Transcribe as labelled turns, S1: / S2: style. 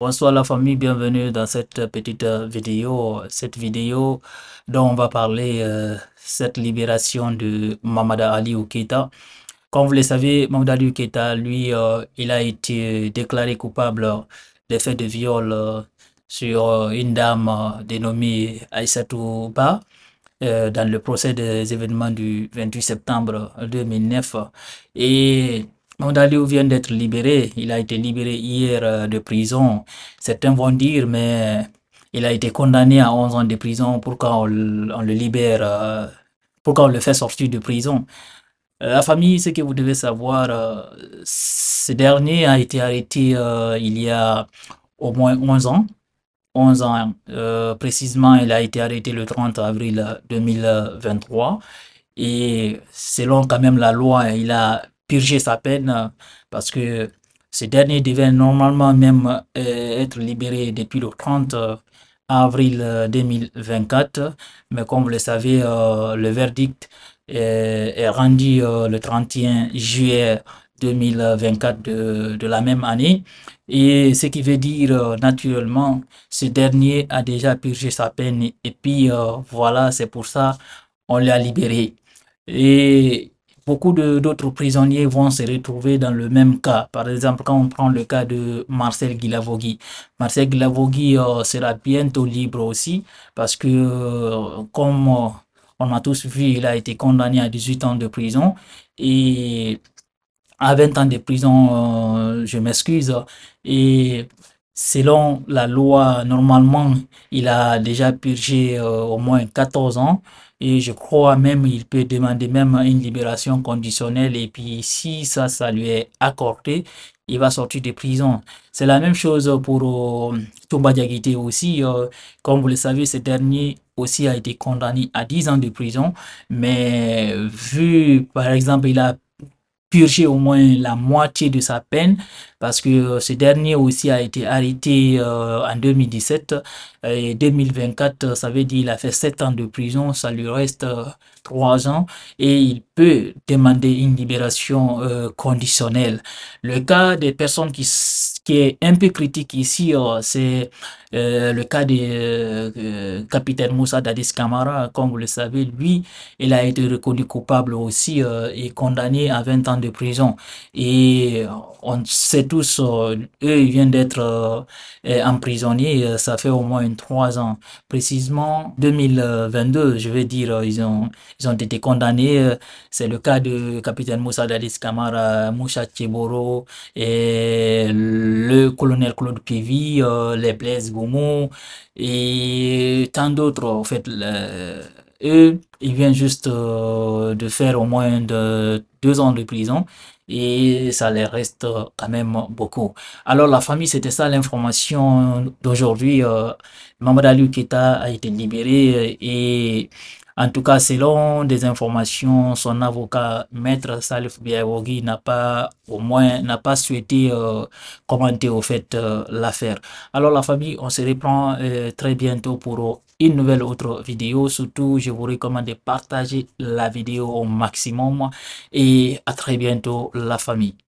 S1: Bonsoir la famille, bienvenue dans cette petite vidéo, cette vidéo dont on va parler euh, cette libération de Mamada Ali Ouketa. Comme vous le savez, Mamada Ali Ouketa, lui, euh, il a été déclaré coupable des faits de viol euh, sur une dame dénommée Aïssatou Ba dans le procès des événements du 28 septembre 2009 et Mandaliou vient d'être libéré. Il a été libéré hier euh, de prison. Certains vont dire, mais il a été condamné à 11 ans de prison. Pourquoi on, le libère euh, Pourquoi on le fait sortir de prison euh, la famille, ce que vous devez savoir, ce dernier a été arrêté il y a au moins 11 ans. 11 ans, précisément, il a été arrêté le 30 avril 2023. Et selon quand même la loi, il a purger sa peine parce que ce dernier devait normalement même euh, être libéré depuis le 30 euh, avril 2024. Euh, Mais comme vous le savez, le verdict est rendu le 31 juillet 2024 de, la même année. Et ce qui veut dire naturellement, ce dernier a déjà purgé sa peine. Et puis voilà, c'est pour ça on l'a libéré. Et Beaucoup d'autres prisonniers vont se retrouver dans le même cas. Par exemple, quand on prend le cas de Marcel Guilavogui. Marcel Guilavogui euh, sera bientôt libre aussi parce que, euh, comme euh, on a tous vu, il a été condamné à 18 ans de prison et à 20 ans de prison, je m'excuse. Et selon la loi, normalement, il a déjà purgé euh, au moins 14 ans. Et je crois même il peut demander même une libération conditionnelle. Et puis si ça, ça lui est accordé, il va sortir de prison. C'est la même chose pour euh, Diaguité aussi. Euh. comme vous le savez, ce dernier aussi a été condamné à 10 ans de prison. Mais vu, par exemple, il a purger au moins la moitié de sa peine parce que euh, ce dernier aussi a été arrêté euh, en 2017 euh, et 2024 ça veut dire il a fait 7 ans de prison ça lui reste trois 3 ans et il peut demander une libération conditionnelle le cas des personnes qui est un peu critique ici, oh, c'est euh, le cas de euh, capitaine Moussa Dadis Kamara. Comme vous le savez, lui, il a été reconnu coupable aussi euh, et condamné à 20 ans de prison. Et on sait tous, oh, eux, ils viennent d'être emprisonnés, ça fait au moins une trois ans. Précisément, 2022, je veux dire, ils ont, ils ont été condamnés. C'est le cas de capitaine Moussa Dadis Kamara, Moussa tcheboro et le colonel Claude Pévy, euh, les Blaise Goumou et tant d'autres. En fait, eux, ils viennent juste euh, de faire au moins de, deux ans de prison et ça les reste quand même beaucoup. Alors la famille, c'était ça l'information d'aujourd'hui. Euh, Mamadou Kita a été libéré et en tout cas, selon des informations, son avocat, Maître Salif Biawogi, n'a pas, au moins, n'a pas souhaité euh, commenter au fait euh, l'affaire. Alors la famille, on se reprend euh, très bientôt pour une nouvelle autre vidéo. Surtout, je vous recommande de partager la vidéo au maximum et à très bientôt la famille.